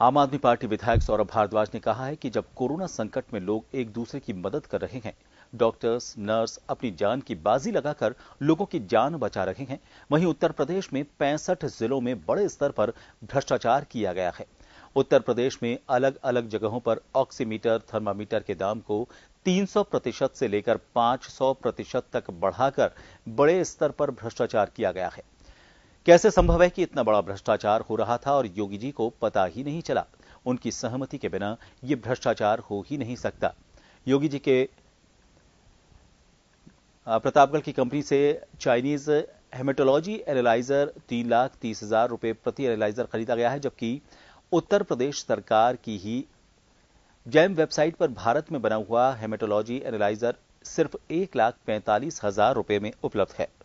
आम आदमी पार्टी विधायक सौरभ भारद्वाज ने कहा है कि जब कोरोना संकट में लोग एक दूसरे की मदद कर रहे हैं डॉक्टर्स नर्स अपनी जान की बाजी लगाकर लोगों की जान बचा रहे हैं वहीं उत्तर प्रदेश में पैंसठ जिलों में बड़े स्तर पर भ्रष्टाचार किया गया है उत्तर प्रदेश में अलग अलग जगहों पर ऑक्सीमीटर थर्मामीटर के दाम को 300 प्रतिशत से लेकर 500 प्रतिशत तक बढ़ाकर बड़े स्तर पर भ्रष्टाचार किया गया है कैसे संभव है कि इतना बड़ा भ्रष्टाचार हो रहा था और योगी जी को पता ही नहीं चला उनकी सहमति के बिना यह भ्रष्टाचार हो ही नहीं सकता योगी जी के प्रतापगढ़ की कंपनी से चाइनीज हेमेटोलॉजी एनालाइजर तीन लाख तीस हजार रुपए प्रति एनालाइजर खरीदा गया है जबकि उत्तर प्रदेश सरकार की ही जैम वेबसाइट पर भारत में बना हुआ हेमेटोलॉजी एनालाइजर सिर्फ एक लाख पैंतालीस हजार रुपए में उपलब्ध है